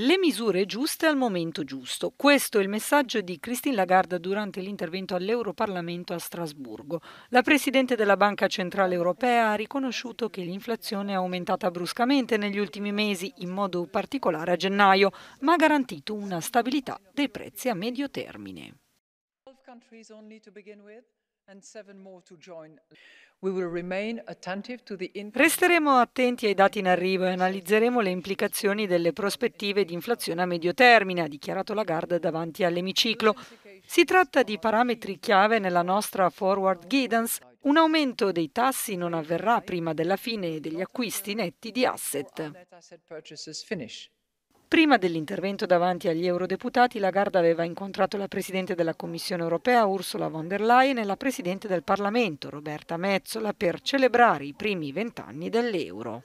Le misure giuste al momento giusto. Questo è il messaggio di Christine Lagarde durante l'intervento all'Europarlamento a Strasburgo. La Presidente della Banca Centrale Europea ha riconosciuto che l'inflazione è aumentata bruscamente negli ultimi mesi, in modo particolare a gennaio, ma ha garantito una stabilità dei prezzi a medio termine. Resteremo attenti ai dati in arrivo e analizzeremo le implicazioni delle prospettive di inflazione a medio termine, ha dichiarato Lagarde davanti all'emiciclo. Si tratta di parametri chiave nella nostra forward guidance. Un aumento dei tassi non avverrà prima della fine degli acquisti netti di asset. Prima dell'intervento davanti agli eurodeputati, Lagarde aveva incontrato la Presidente della Commissione europea Ursula von der Leyen e la Presidente del Parlamento Roberta Mezzola per celebrare i primi vent'anni dell'euro.